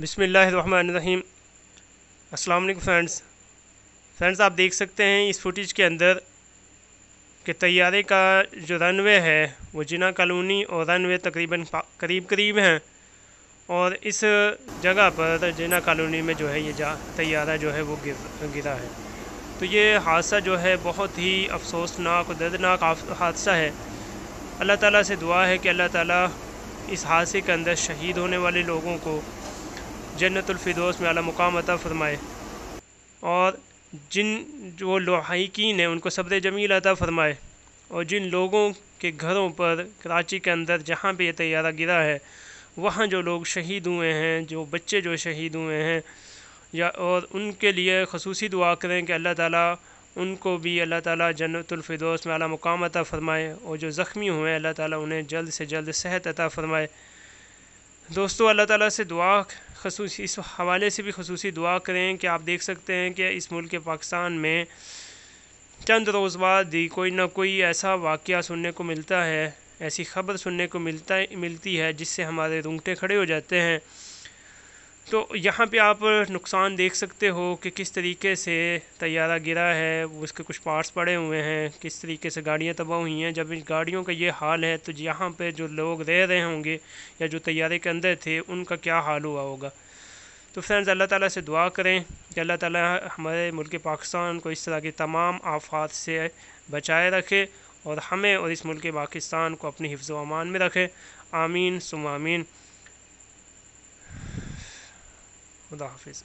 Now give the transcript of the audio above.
बिसमीम अस्सलाम वालेकुम फ्रेंड्स फ्रेंड्स आप देख सकते हैं इस फुटेज के अंदर कि तैयारे का जो रनवे है वो जिना कॉलोनी और रनवे तकरीबन करीब करीब हैं और इस जगह पर जिना कॉलोनी में जो है ये जा तैयारा जो है वो गिर गिरा है तो ये हादसा जो है बहुत ही अफसोसनाक और दर्दनाक हादसा है अल्लाह ताला से दुआ है कि अल्लाह ताला इस हादसे के अंदर शहीद होने वाले लोगों को जन्नतफिरदोस में अला मुकाम अता फ़रमाए और जिन जो लोहाकिन हैं उनको सब्र जमील अता फ़रमाए और जिन लोगों के घरों पर कराची के अंदर जहाँ पर यह तैयारा गिरा है वहाँ जो लोग शहीद हुए हैं जो बच्चे जो शहीद हुए हैं या और उनके लिए खसूस दुआ करें कि अल्लाह ताला उनको भी अल्लाह ताला जन्नतफरदोस में अला मुकाम अता फ़रमाए और जो ज़ख्मी हुए हैं अल्लाह ताला उन्हें जल्द से जल्द सेहत अता फ़रमाए दोस्तों अल्लाह ताला से दुआ खसूस इस हवाले से भी खसूसी दुआ करें कि आप देख सकते हैं कि इस मुल्क पाकिस्तान में चंद रोज़ बाद ही कोई ना कोई ऐसा वाक़ सुनने को मिलता है ऐसी ख़बर सुनने को मिलता मिलती है जिससे हमारे रूंगटे खड़े हो जाते हैं तो यहाँ पे आप नुकसान देख सकते हो कि किस तरीके से तैयारा गिरा है उसके कुछ पार्ट्स पड़े हुए हैं किस तरीके से गाड़ियाँ तबाह हुई हैं जब इन गाड़ियों का ये हाल है तो यहाँ पे जो लोग रह रहे होंगे या जो तैयारे के अंदर थे उनका क्या हाल हुआ होगा तो फ्रेंड्स अल्लाह ताला से दुआ करें कि अल्लाह ताला हमारे मुल्क पाकिस्तान को इस तरह के तमाम आफात से बचाए रखे और हमें और इस मुल्क पाकिस्तान को अपनी हिफ्ज़ अमान में रखे आमीन सुमामीन 我打飞机。